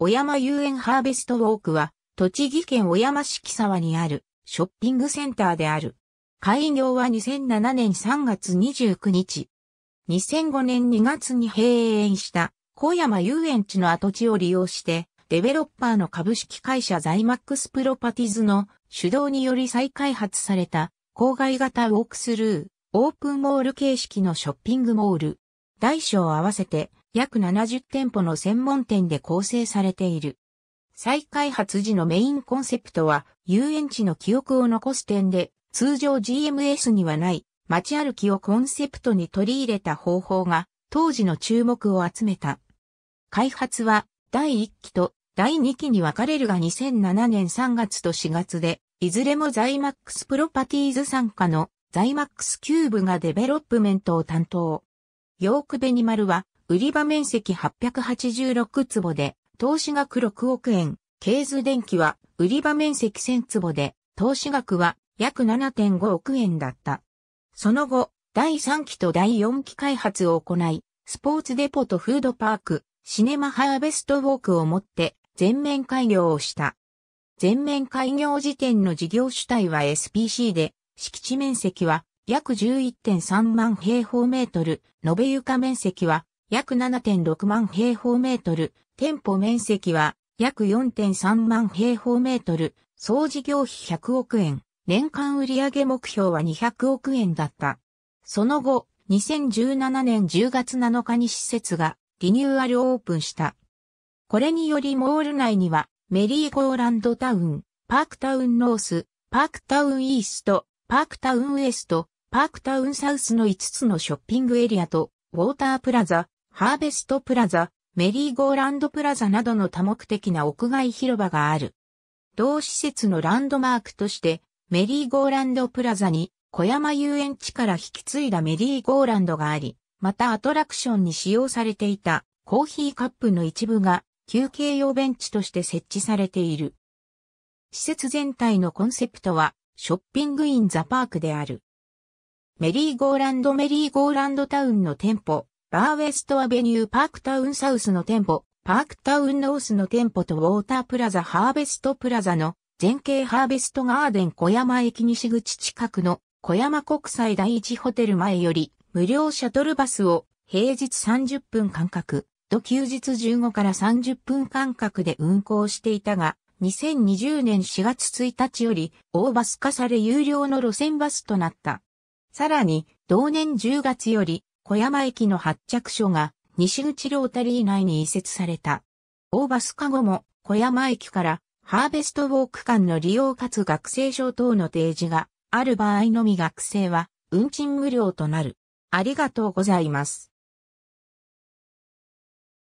小山遊園ハーベストウォークは、栃木県小山市木沢にあるショッピングセンターである。開業は2007年3月29日。2005年2月に閉園した小山遊園地の跡地を利用して、デベロッパーの株式会社ザイマックスプロパティズの主導により再開発された郊外型ウォークスルー、オープンモール形式のショッピングモール。大小合わせて約70店舗の専門店で構成されている。再開発時のメインコンセプトは、遊園地の記憶を残す点で、通常 GMS にはない街歩きをコンセプトに取り入れた方法が、当時の注目を集めた。開発は、第1期と第2期に分かれるが2007年3月と4月で、いずれもザイマックスプロパティーズ参加のザイマックスキューブがデベロップメントを担当。ヨークベニマルは売り場面積886坪で、投資額6億円、ケズ電機は、売り場面積1000坪で、投資額は約7.5億円だった。その後、第3期と第4期開発を行い、スポーツデポとフードパーク、シネマハーベストウォークをもって全面開業をした。全面開業時点の事業主体は SPC で、敷地面積は約11.3万平方メートル、延べ床面積は約7.6万平方メートル、店舗面積は約4.3万平方メートル、総事業費100億円、年間売上目標は200億円だった。その後、2017年10月7日に施設がリニューアルオープンした。これによりモール内にはメリーゴーランドタウン、パークタウンノース、パークタウンイースト、パークタウンウエスト、パークタウンサウスの5つのショッピングエリアと、ウォータープラザ、ハーベストプラザ、メリーゴーランドプラザなどの多目的な屋外広場がある。同施設のランドマークとして、メリーゴーランドプラザに小山遊園地から引き継いだメリーゴーランドがあり、またアトラクションに使用されていたコーヒーカップの一部が休憩用ベンチとして設置されている。施設全体のコンセプトはショッピングインザパークである。メリーゴーランドメリーゴーランドタウンの店舗、バーウェストアベニューパークタウンサウスの店舗、パークタウンノースの店舗とウォータープラザハーベストプラザの全景ハーベストガーデン小山駅西口近くの小山国際第一ホテル前より無料シャトルバスを平日30分間隔と休日15から30分間隔で運行していたが、2020年4月1日より大バス化され有料の路線バスとなった。さらに、同年10月より小山駅の発着所が西口ロータリー内に移設された。オーバスカ後も小山駅からハーベストウォーク間の利用かつ学生証等の提示がある場合のみ学生は運賃無料となる。ありがとうございます。